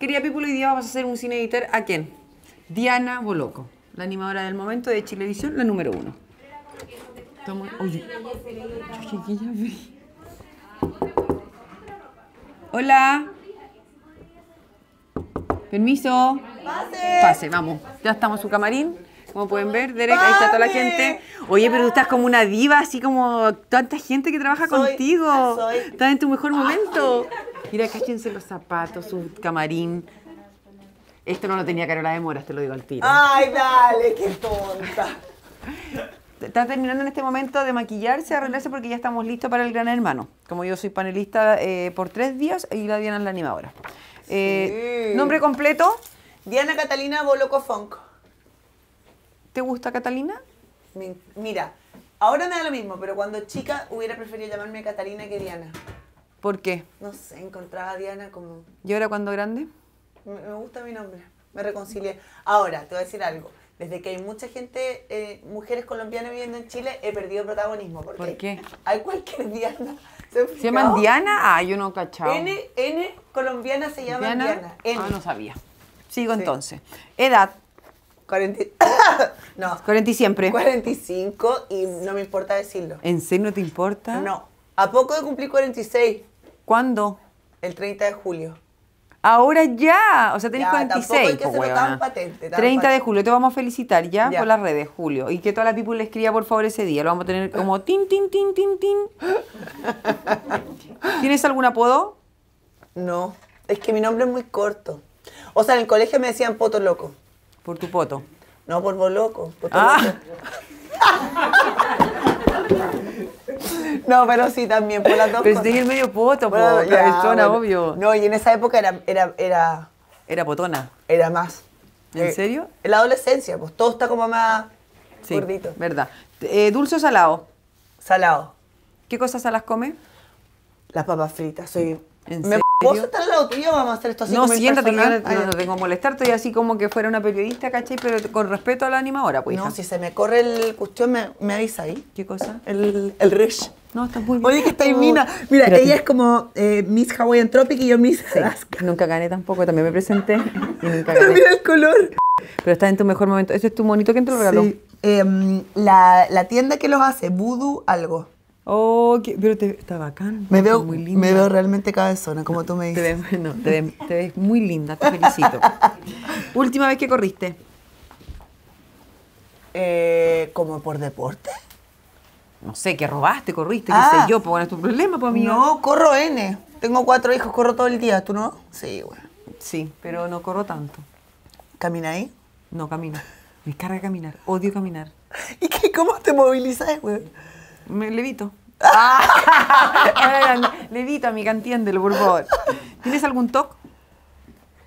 Querida People, hoy día vamos a hacer un cine editor a quién? Diana Boloco, la animadora del momento de Chilevisión, la número uno. Hola. Permiso. Pase. Pase, vamos. Ya estamos en su camarín. Como pueden ver, Derek, ahí está toda la gente. Oye, pero tú estás como una diva, así como tanta gente que trabaja contigo. Estás en tu mejor momento. Mira, cáchense los zapatos, su camarín. Esto no lo tenía Carola la demora, te lo digo al tiro. Ay, dale, qué tonta. Está terminando en este momento de maquillarse, arreglarse porque ya estamos listos para el Gran Hermano. Como yo soy panelista eh, por tres días y la Diana la animadora. Eh, Nombre completo. Diana Catalina Boloco ¿Te gusta Catalina? mira, ahora me da lo mismo, pero cuando chica hubiera preferido llamarme Catalina que Diana. ¿Por qué? No sé, encontraba a Diana como... ¿Y ahora cuando grande? Me, gusta mi nombre, me reconcilié. Ahora, te voy a decir algo. Desde que hay mucha gente, eh, mujeres colombianas viviendo en Chile, he perdido protagonismo. ¿Por qué? Hay cualquier Diana. ¿Se, llaman Diana? Ah, yo no cachaba. N, N colombiana se llama Diana. No ah, no sabía. Sigo entonces. Edad. 40, no. 40 y siempre. 45 y no me importa decirlo. ¿En serio no te importa? No. A poco de cumplir 46. ¿Cuándo? El 30 de julio. Ahora ya, o sea, tenés 46. Hay que pues, tan patente, 30 de julio, te vamos a felicitar ya, por las redes, Julio. Y que toda la people le por favor, ese día. Lo vamos a tener como tin, tin, tin, tin, tin. ¿Tienes algún apodo? No, es que mi nombre es muy corto. O sea, en el colegio me decían Poto Loco. ¿Por tu poto? No, por loco, Por ah. Loco. No, pero sí, también por la dos Pero estoy en el medio poto, por la persona, obvio. No, y en esa época era... Era, era, era potona. Era más. ¿En eh, serio? En la adolescencia, pues todo está como más gordito. verdad. Eh, ¿Dulce o salado? Salado. ¿Qué cosas salas come? Las papas fritas, soy... ¿En Vos estás al lado tuyo, vamos a hacer esto así No, siéntate, no, no, te tengo molestar, estoy así como que fuera una periodista, ¿cachai? Pero con respeto a la animadora, pues. No, si se me corre el cuestión, me, me avisa ahí. ¿Qué cosa? El, el rush. No, estás muy bien. Oye, que está en Mina. Mira, ella es como eh, Miss Hawaiian Tropic y yo Miss Alaska. Nunca gané tampoco, también me presenté y nunca gané. Pero mira el color. Pero estás en tu mejor momento. ¿Eso es tu monito que te lo regaló. Sí. Em, la, la tienda que los hace, Voodoo algo. Oh, pero te, está bacán. Me veo, muy linda. me veo realmente cabezona, como tú me dices. Te ves, muy linda, te felicito. Última vez que corriste. ¿Cómo? Eh, ¿Como por deporte? No sé, ¿Qué robaste, corriste, ah. yo, pues bueno, es tu problema, pues mí. No, corro N. Tengo cuatro hijos, corro todo el día, ¿tú no? Sí, bueno. Sí, pero no corro tanto. ¿Camina ahí? No, camino. Me carga caminar, odio caminar. ¿Y qué, cómo te movilizas, güey? Me levito. Ah, levita, amiga, entiéndelo, por favor. ¿Tienes algún toque?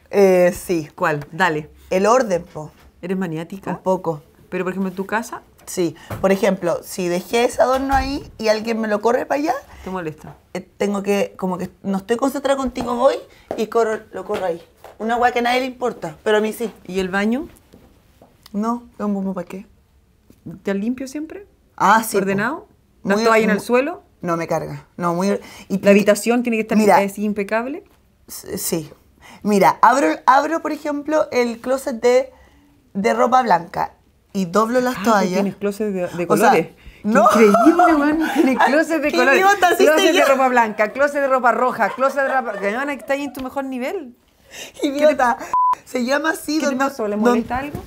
Eh, sí. ¿Cuál? Dale. El orden, po. ¿Eres maniática? Un poco. Pero, por ejemplo, en tu casa. Sí. Por ejemplo, si dejé ese adorno ahí y alguien me lo corre para allá. Te molesta. Eh, tengo que, como que no estoy concentrada contigo hoy y lo corro ahí. Una guay que a nadie le importa, pero a mí sí. ¿Y el baño? No, ¿Un bumbo ¿para qué? ¿Te limpio siempre? Ah, sí. ¿Ordenado? ¿No está ahí en el suelo? No, me carga. No, muy, y, ¿La habitación tiene que estar impecable? Sí. Mira, abro, abro, por ejemplo, el closet de, ropa blanca y doblo las ah, toallas. Tienes closet de, de colores. Increíble, man. Tiene closet de colores. Closet de ropa blanca, closet de ropa roja, closet de ropa. van que está ahí en tu mejor nivel. Idiota. Se llama así. ¿Qué ¿Le molesta algo?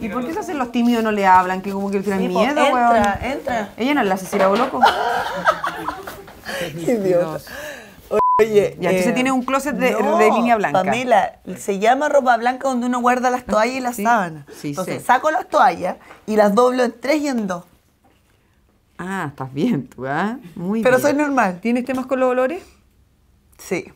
¿Y por qué se hacen los tímidos y no le hablan? Que como que le tienen miedo, weón. Entra, entra. Ella no le hace sílabo loco. idiota. Oye, y aquí se eh, tiene un closet de, línea blanca. Pamela, se llama ropa blanca donde uno guarda las toallas y las sábanas. Entonces saco las toallas y las doblo en tres y en dos. Ah, estás bien tú, ¿ah? Muy bien. Pero soy normal. ¿Tienes temas con los olores? Sí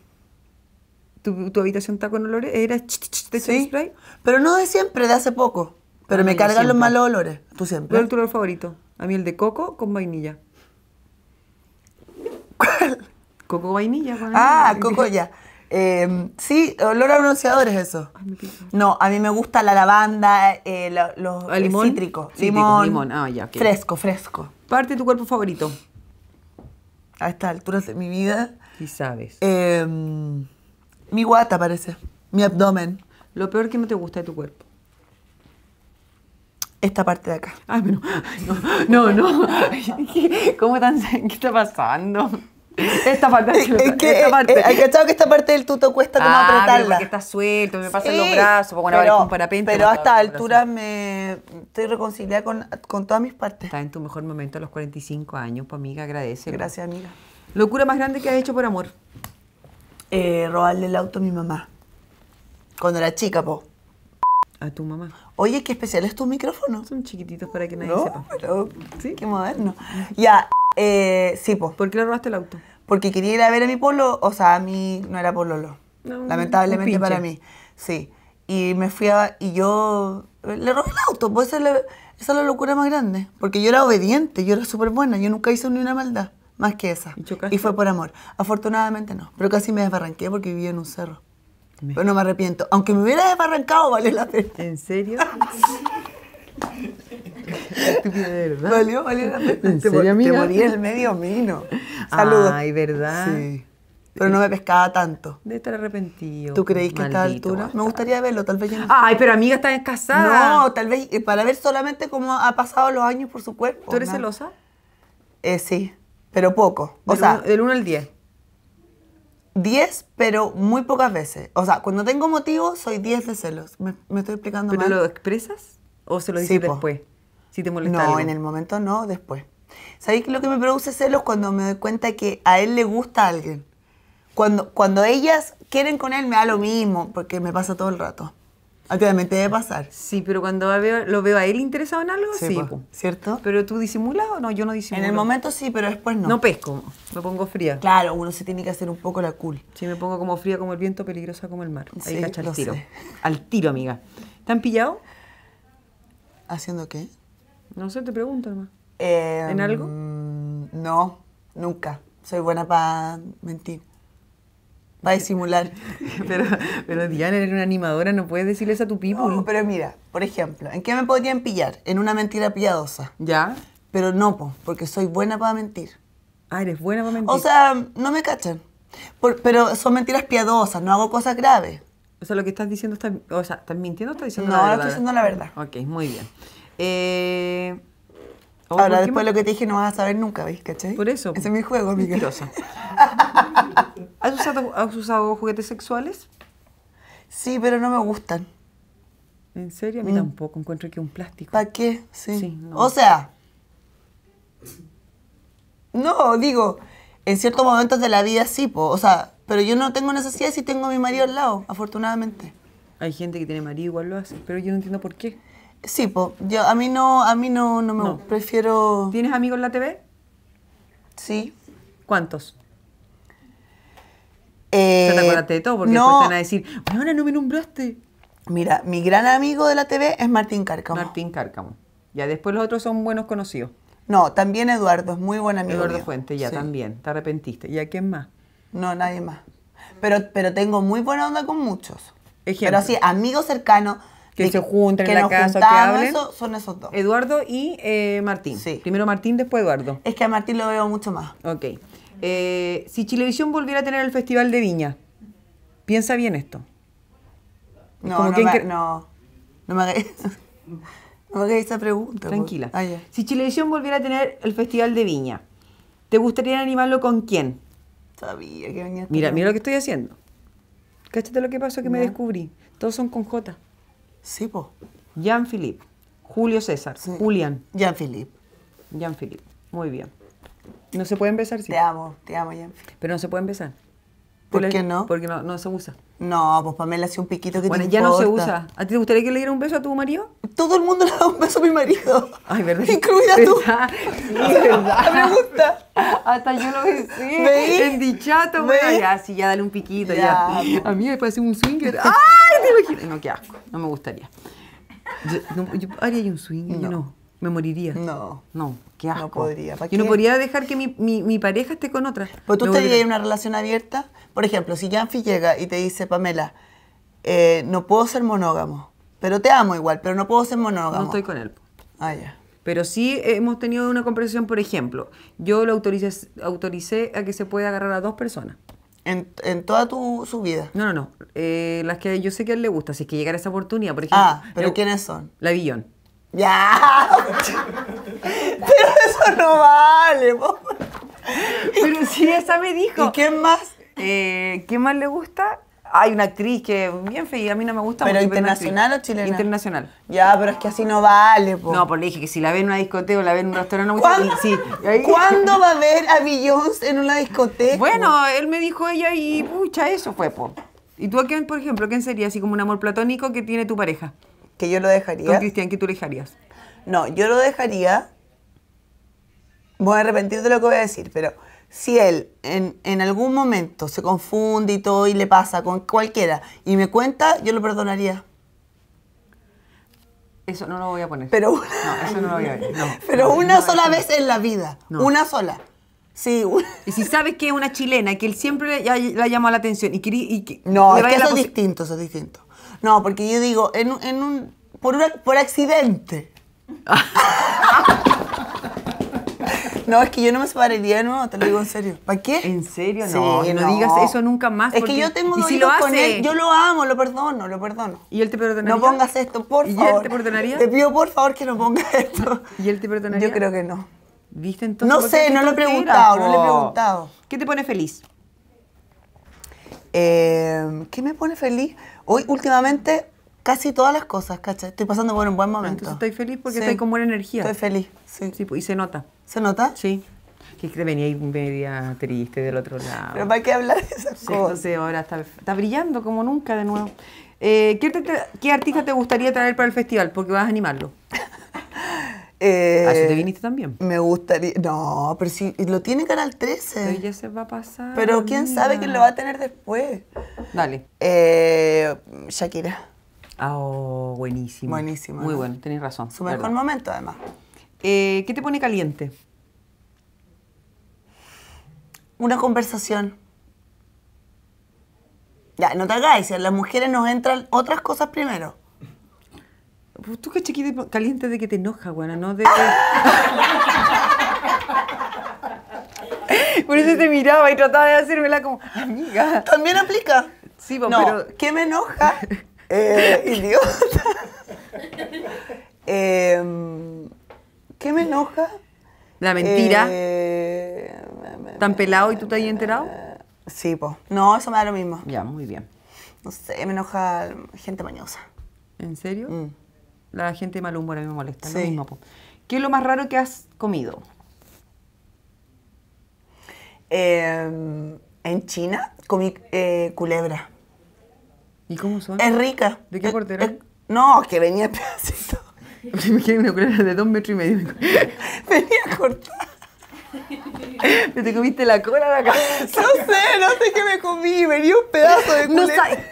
tu, habitación está con olores, era spray. Pero no de siempre, de hace poco. Pero ah, me cargan los malos olores. Tú siempre. ¿Cuál es tu olor favorito? A mí el de coco con vainilla. Coco vainilla. ah, coco ya. Em, sí, olor a es eso. no, a mí me gusta la lavanda, eh, eh, los limón? cítricos. Limón, Ah, Fresco, fresco. Parte de tu cuerpo favorito. A estas alturas de mi vida. Y sabes. Eh, mi guata parece. Mi abdomen. Lo peor que no te gusta de tu cuerpo. Esta parte de acá. Ah, ay, pero no, no, no. ¿Cómo tan... ¿Qué está pasando? Esta parte. Es que, esta parte. que esta parte del tuto cuesta como ah, apretarla. Porque está suelto, me pasan los brazos, pero, hasta Pero a altura me estoy reconciliada con, con todas mis partes. Está en tu mejor momento a los 45 años, pues amiga, agradece. Gracias, amiga. Locura más grande que has hecho por amor eh, robarle el auto a mi mamá. Cuando era chica, po. A tu mamá. Oye, qué especial es tu micrófono. Son chiquititos para que nadie no, sepa. sí. Qué moderno. Ya, eh, sí, po. ¿Por qué le robaste el auto? Porque quería ir a ver a mi polo, o sea, a mí no era pololo. lamentablemente para mí. Sí. Y me fui a. Y yo. Eh, le robé el auto, pues es la, esa es la locura más grande. Porque yo era obediente, yo era súper buena, yo nunca hice ni una maldad más que esa. ¿Y, fue por amor. Afortunadamente no, pero casi me desbarranqué porque vivía en un cerro. Pero no me arrepiento. Aunque me hubiera desbarrancado, vale la pena. ¿En serio? de verdad. Valió, valió la pena. ¿En te, serio, te el medio mino. Saludos. Ay, ¿verdad? Sí. Pero no me pescaba tanto. De estar arrepentido. ¿Tú creís que a altura? Me gustaría verlo, tal vez ya no. Ay, pero amiga, está casada. No, tal vez eh, para ver solamente cómo ha pasado los años por su cuerpo. ¿Tú eres celosa? Eh, sí pero poco. O sea, del 1 al 10. 10, pero muy pocas veces. O sea, cuando tengo motivos, soy 10 de celos. ¿Me, estoy explicando ¿Pero lo expresas o se lo dices después? Si te molesta No, en el momento no, después. ¿Sabéis lo que me produce celos? Cuando me doy cuenta que a él le gusta a alguien. Cuando, cuando ellas quieren con él, me da lo mismo, porque me pasa todo el rato. A debe pasar. Sí, pero cuando lo veo a él interesado en algo, sí. Pues, ¿Cierto? Pero tú disimulas o no, yo no disimulo. En el momento sí, pero después no. No pesco, me pongo fría. Claro, uno se tiene que hacer un poco la cool. Sí, me pongo como fría como el viento, peligrosa como el mar. Ahí cacha al tiro. Al tiro, amiga. ¿Están han pillado? ¿Haciendo qué? No sé, te pregunto nomás. Eh, ¿En algo? No, nunca. Soy buena para mentir. Va a disimular. pero, Diana, eres una animadora, no puedes decirles a tu people. No, pero mira, por ejemplo, ¿en qué me podrían pillar? En una mentira piadosa. ¿Ya? Pero no, porque soy buena para mentir. Ah, eres buena para mentir. O sea, no me cachan. pero son mentiras piadosas, no hago cosas graves. O sea, lo que estás diciendo, está, o sea, ¿estás mintiendo o estás diciendo la verdad? No, estoy diciendo la verdad. Ok, muy bien. Eh, Ahora, después lo que te dije no vas a saber nunca, ¿ves? ¿Cachai? Por eso. Ese es mi juego, amiga. ¿Has usado, ¿Has usado juguetes sexuales? Sí, pero no me gustan. ¿En serio? A mí mm. tampoco. Encuentro que un plástico. ¿Para qué? Sí. O sea. No, digo, en ciertos momentos de la vida sí, o sea, pero yo no tengo necesidad si tengo a mi marido al lado, afortunadamente. Hay gente que tiene marido igual lo hace, pero yo no entiendo por qué. Sí, po. Yo, a mí no, a mí no, no me prefiero... ¿Tienes amigos en la TV? Sí. ¿Cuántos? Eh, ¿Te acordaste de todo? Porque después te van a decir, ahora no me nombraste. Mira, mi gran amigo de la TV es Martín Cárcamo. Martín Cárcamo. Ya después los otros son buenos conocidos. No, también Eduardo, es muy buen amigo. Eduardo Fuente, ya también, te arrepentiste. ¿Y a quién más? No, nadie más. Pero, pero tengo muy buena onda con muchos. Pero sí, amigos cercanos que se junten en la casa, que son esos dos. Eduardo y eh, Martín. Primero Martín, después Eduardo. Es que a Martín lo veo mucho más. Ok. Eh, si Chilevisión volviera a tener el Festival de Viña, piensa bien esto. No, no, me, no, me hagas esa pregunta. Pues. Tranquila. Ah, si Chilevisión volviera a tener el Festival de Viña, ¿te gustaría animarlo con quién? Sabía que venía. Mira, mira lo que estoy haciendo. Cáchate lo que pasó que me descubrí. Todos son con J. Sí, pues. Jean-Philippe. Julio César. Julian. Jean-Philippe. Jean-Philippe. Muy bien. No se pueden besar, sí. Te amo, te amo, Jean-Philippe. Pero no se pueden besar. ¿Por, qué no? Porque no, no, se usa. No, pues le hace un piquito que bueno, te importa. Bueno, ya no se usa. ¿A ti te gustaría que le diera un beso a tu marido? Todo el mundo le da un beso a mi marido. Ay, ¿verdad? Incluida ¿verdad? tú. Sí, ¿verdad? Me gusta. Hasta yo lo besé. En dichato, bueno, ya, sí, ya dale un piquito, ya. A mí me parece un swinger. ¡Ay! No, qué asco. No me gustaría. Yo, yo un swing, no. Me moriría. No. No, qué asco. podría. Yo no podría dejar que mi, pareja esté con otra. Pero pues tú estarías en una relación abierta. Por ejemplo, si Janfi llega y te dice, Pamela, eh, no puedo ser monógamo, pero te amo igual, pero no puedo ser monógamo. No estoy con él. Ah, Pero sí hemos tenido una conversación, por ejemplo, yo lo autoricé, autoricé a que se pueda agarrar a dos personas. En, toda tu, su vida. No, no, no. Eh, las que yo sé que a él le gusta, si es que llegara esa oportunidad, por ejemplo. Ah, pero ¿quiénes son? La Billón. ¡Ya! pero eso no vale, Pero si esa me dijo. ¿Y quién más? Eh, qué más le gusta? hay una actriz que bien fea, a mí no me gusta ¿Pero internacional o chilena? Internacional. Ya, pero es que así no vale, po. No, pues le dije que si la ve en una discoteca o la ve en un restaurante, no ¿Cuándo? Sí. ¿Cuándo va a ver a Jones en una discoteca? Bueno, él me dijo ella y pucha, eso fue, po. ¿Y tú a por ejemplo, quién sería así como un amor platónico que tiene tu pareja? Que yo lo dejaría. Con Cristian, que tú lo dejarías. No, yo lo dejaría. Voy a arrepentirte de lo que voy a decir, pero si él en, algún momento se confunde y todo y le pasa con cualquiera y me cuenta, yo lo perdonaría. Eso no lo voy a poner. Pero no, eso no lo voy a poner, pero una sola vez en la vida. Una sola. Sí. Y si sabes que es una chilena, y que él siempre la ha la atención y, No, es que eso es distinto, eso es distinto. No, porque yo digo, en, un, por, por accidente. No, es que yo no me separaría de nuevo, te lo digo en serio. ¿Para qué? ¿En serio? No, no, digas eso nunca más. Es que yo tengo dos si lo con él. Yo lo amo, lo perdono, lo perdono. ¿Y él te perdonaría? No pongas esto, por favor. ¿Y él te perdonaría? Te pido por favor que no pongas esto. ¿Y él te perdonaría? Yo creo que no. ¿Viste entonces? No sé, no lo he preguntado, no le he preguntado. ¿Qué te pone feliz? Em, ¿Qué me pone feliz? Hoy, últimamente, casi todas las cosas, ¿cachai? Estoy pasando por un buen momento. Entonces estoy feliz porque sí. estoy con buena energía. Estoy feliz, sí. sí. Pues, y se nota. ¿Se nota? Sí. Que es que venía ahí media triste del otro lado. Pero para qué hablar de esas cosas. Sí, ahora está, está, brillando como nunca de nuevo. Eh, ¿qué, artista te gustaría traer para el festival? Porque vas a animarlo. Eh, ¿A ah, eso te viniste también? Me gustaría. No, pero si lo tiene Canal 13. Pero ya se va a pasar. Pero quién sabe quién lo va a tener después. Dale. Eh, Shakira. Ah, buenísimo. Oh, buenísimo. Muy bueno, tenés razón. Su mejor momento, además. Eh, ¿Qué te pone caliente? Una conversación. Ya, no te hagáis, a las mujeres nos entran otras cosas primero. Pues tú qué chiquita caliente de que te enoja, buena? no de. Por eso te miraba y trataba de hacérmela como, amiga. También aplica. Sí, no, pero. ¿Qué me enoja? eh, idiota. eh, ¿Qué me enoja? La mentira. Eh, ¿Tan pelado y tú te has enterado? Sí, po. No, eso me da lo mismo. Ya, muy bien. No sé, me enoja gente mañosa. ¿En serio? Mm. La gente de mal humor a mí me molesta. Lo mismo, po. ¿Qué es lo más raro que has comido? Em, en China comí eh, culebra. ¿Y cómo son? Es rica. ¿De qué portero? No, que venía así. Me quedé una culebra de dos metros y medio. Venía cortada. ¿Me te comiste la cola de la cabeza? No sé, no sé qué me comí. Venía un pedazo de culebra.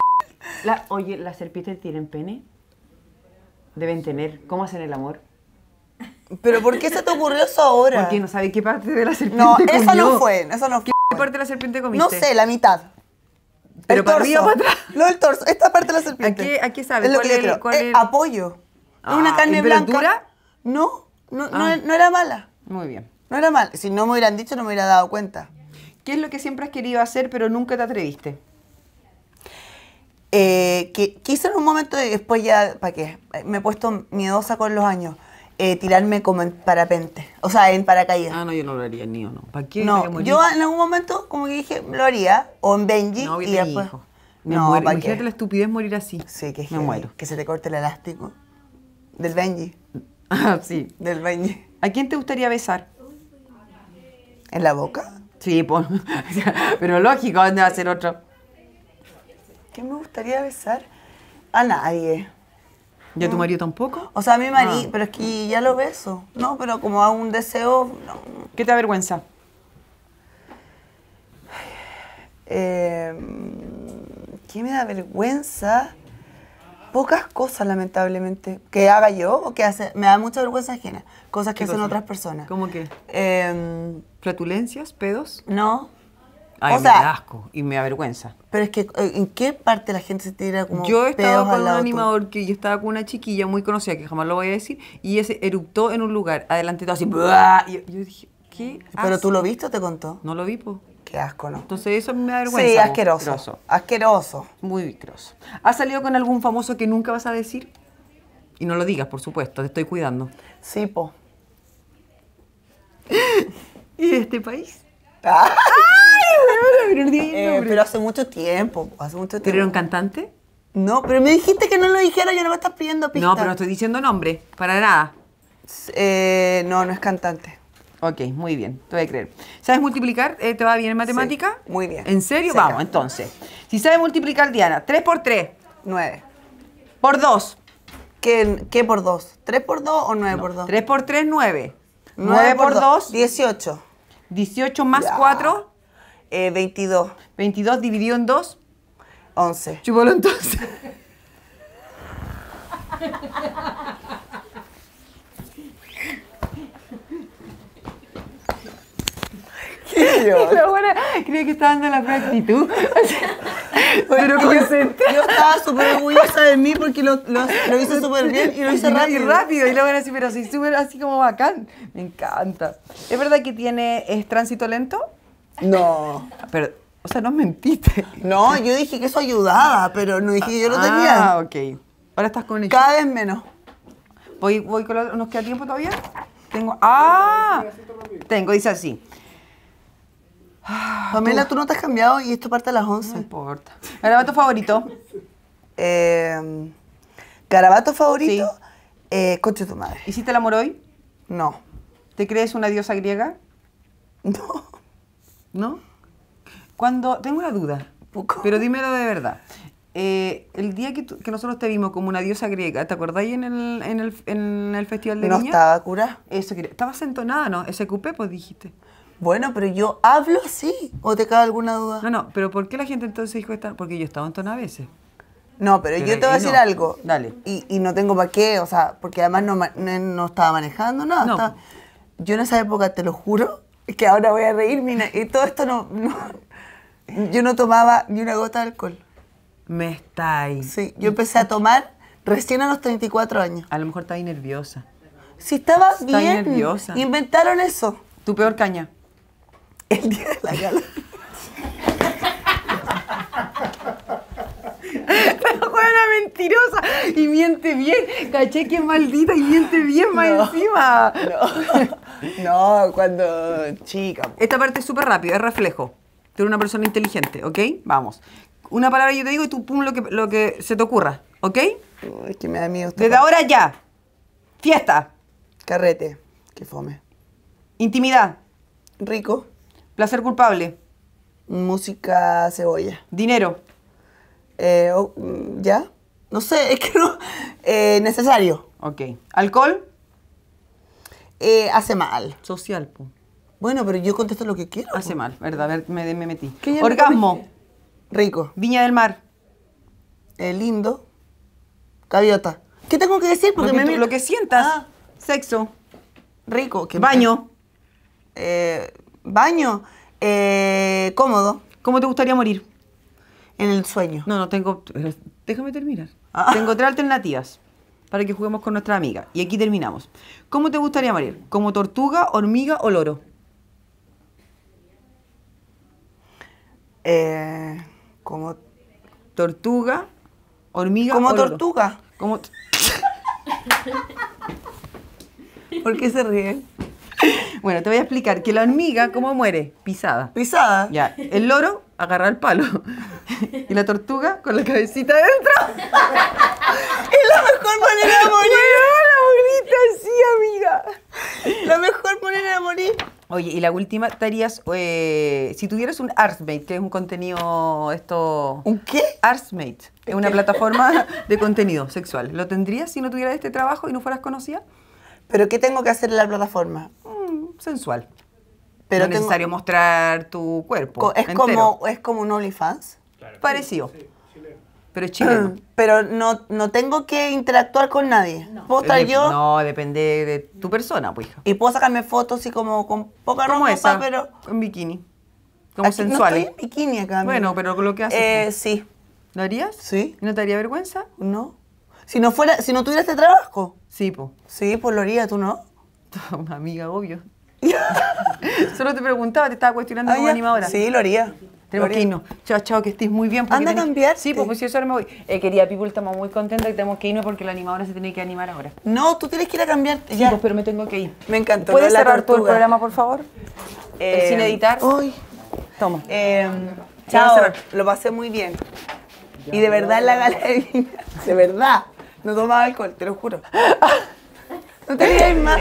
oye, ¿las serpientes tienen pene? Deben tener. ¿Cómo hacen el amor? ¿Pero por qué se te ocurrió eso ahora? Porque no sabe qué parte de la serpiente No, comió? eso no fue, eso no fue. ¿Qué parte de la serpiente comiste? No sé, la mitad. Pero el para torso. arriba para atrás. No, el torso. Esta parte de la serpiente. Aquí qué, sabes? ¿Cuál eh, es, Apoyo una ah, carne blanca. No, no, ah. no, era mala. Muy bien. No era mala. Si no me hubieran dicho, no me hubiera dado cuenta. ¿Qué es lo que siempre has querido hacer pero nunca te atreviste? Eh, que quise en un momento y después ya, ¿para qué? Me he puesto miedosa con los años. Eh, tirarme como en parapente. O sea, en paracaídas. Ah, no, yo no lo haría ni o no. ¿Para qué? no, yo en algún momento como que dije, lo haría. O en Benji. No, y no, ¿para Imagínate la estupidez morir así. Sí, que es Me muero. Que se te corte el elástico. Del Benji. Ah, sí. Del Benji. ¿A quién te gustaría besar? ¿En la boca? Sí, pues. pero lógico, ¿dónde va a ser otro? ¿Quién me gustaría besar? A nadie. ¿Y a tu marido tampoco? O sea, a mi ah. marido, pero es que ya lo beso. No, pero como a un deseo. No. ¿Qué te avergüenza? Eh, ¿Qué me da vergüenza? pocas cosas, lamentablemente, que haga yo o que hace. Me da mucha vergüenza ajena. Cosas que hacen otras personas. ¿Cómo qué? Eh, ¿Flatulencias? ¿Pedos? No. Ay, o me da asco y me avergüenza. Pero es que, eh, ¿en qué parte la gente se tira como Yo estaba con un animador que yo estaba con una chiquilla muy conocida, que jamás lo voy a decir, y ese eruptó en un lugar, adelante todo así, mm. yo, dije, ¿qué ¿Pero tú lo viste o te contó? No lo vi, pues Qué asco, ¿no? Entonces eso me da vergüenza. Sí, asqueroso. Asqueroso. Muy groso. ¿Has salido con algún famoso que nunca vas a decir? Y no lo digas, por supuesto, te estoy cuidando. Sí, po. ¿Y de este país? ¡Ay! Eh, pero, hace mucho tiempo, hace mucho tiempo. ¿Pero era un cantante? No, pero me dijiste que no lo dijera, ya no me estás pidiendo pista No, pero no estoy diciendo nombre, para nada. Eh, no, no es cantante. Ok, muy bien, te voy a creer. ¿Sabes multiplicar? Eh, ¿Te va bien en matemática? muy bien. ¿En serio? Vamos, entonces. Si sabes multiplicar, Diana, 3 por 3. 9. Por 2. ¿Qué, por 2? ¿3 por 2 o 9 por 2? 3 por 3, 9. 9, por 2, 18. 18 más 4. 22. 22 dividido en 2. 11. Chupalo entonces. Dios. Lo bueno, creo que estaba dando la practitud. Pero yo, yo, estaba súper orgullosa de mí porque lo, lo, hice súper bien y lo hice rápido. Y rápido, y lo van así, pero así, súper así como bacán. Me encanta. ¿Es verdad que tiene, es tránsito lento? No. Pero, o sea, no mentiste. No, yo dije que eso ayudaba, pero no dije que yo lo ah, tenía. Ah, ok. Ahora estás con Cada vez menos. Voy, voy con ¿Nos queda tiempo todavía? Tengo. ¡Ah! Tengo, dice así. Ah, Pamela, tú no te has cambiado y esto parte a las 11. No importa. ¿Garabato favorito? Eh, ¿Garabato favorito? Sí. Eh, tu madre. ¿Hiciste el amor hoy? No. ¿Te crees una diosa griega? No. ¿No? Cuando. Tengo una duda. Poco. Pero dímelo de verdad. Eh, el día que, nosotros te vimos como una diosa griega, ¿te acordáis en el, Festival de no No estaba cura. Eso, estabas entonada, ¿no? Ese cupé, pues dijiste. Bueno, pero yo hablo así. ¿O te cabe alguna duda? No, no, pero ¿por qué la gente entonces dijo esta? Porque yo estaba en tono a veces. No, pero, yo te voy a decir algo. Dale. Y, no tengo para qué, o sea, porque además no, estaba manejando nada. No. Yo en esa época, te lo juro, que ahora voy a reír, y todo esto no, Yo no tomaba ni una gota de alcohol. Me está ahí. Sí, yo empecé a tomar recién a los 34 años. A lo mejor estaba ahí nerviosa. Si estaba bien. bien. Nerviosa. Inventaron eso. Tu peor caña el día de la gala. Pero una mentirosa y miente bien. Caché que maldita y miente bien más encima. No. cuando chica. Esta parte es súper rápida, es reflejo. Tú eres una persona inteligente, ¿ok? Vamos. Una palabra yo te digo y tú pum lo que, lo que se te ocurra, ¿ok? Es que me da miedo. Desde ahora ya. Fiesta. Carrete. Qué fome. Intimidad. Rico. Placer culpable. Música cebolla. Dinero. Eh, mm, ¿Ya? No sé, es que no. Eh, necesario. Ok. ¿Alcohol? Eh, hace mal. Social, Bueno, pero yo contesto lo que quiero. Hace mal, ¿verdad? A ver, me, metí. Orgasmo. Rico. Viña del Mar. lindo. Gaviota. ¿Qué tengo que decir? Porque lo que, me lo que sientas. Ah. Sexo. Rico. Baño. Eh, baño eh, cómodo. ¿Cómo te gustaría morir? En el sueño. No, no tengo. Eh, déjame terminar. Ah. Tengo alternativas para que juguemos con nuestra amiga. Y aquí terminamos. ¿Cómo te gustaría morir? ¿Como tortuga, hormiga o loro? Eh, como tortuga, hormiga como o tortuga. Loro. Como tortuga. ¿Por qué se ríen? bueno, te voy a explicar que la hormiga, ¿cómo muere? Pisada. Pisada. Ya, el loro agarra el palo. y la tortuga con la cabecita adentro. es la mejor manera de morir. la bonita, sí, amiga. La mejor manera de morir. Oye, y la última, ¿tarías eh, si tuvieras un Artsmate, que es un contenido, esto... ¿Un qué? Artsmate, es una plataforma de contenido sexual. ¿Lo tendrías si no tuvieras este trabajo y no fueras conocida? ¿Pero qué tengo que hacer en la plataforma? sensual. Pero no es necesario mostrar tu cuerpo. Es, Como, es como un OnlyFans. Parecido. pero es chileno. Pero no, no tengo que interactuar con nadie. No. Eh, yo? No, depende de tu persona, pues Y puedo sacarme fotos así como con poca ropa, pero. En bikini. Como sensual. No estoy en bikini acá. Bueno, pero lo que haces. Eh, pues. sí. ¿Lo harías? Sí. ¿No te haría vergüenza? No. Si no fuera, si no tuviera este trabajo. Sí, pues. Sí, pues lo haría, tú no. amiga, obvio. Solo te preguntaba, te estaba cuestionando ah, como animadora. Sí, lo haría. Tenemos que irnos. Chao, chao, que estés muy bien. Anda a cambiar. Sí, pues, pues si eso ahora me voy. Eh, querida People, estamos muy contentos que tenemos que irnos porque la animadora se tiene que animar ahora. No, tú tienes que ir a cambiar. ya. Pues, pero me tengo que ir. Me encantó. ¿Puedes cerrar tú el programa, por favor? sin eh, editar. Hoy. Toma. Eh, chao. Lo pasé muy bien. Y de verdad en la gala de verdad, no tomaba alcohol, te lo juro. No te más.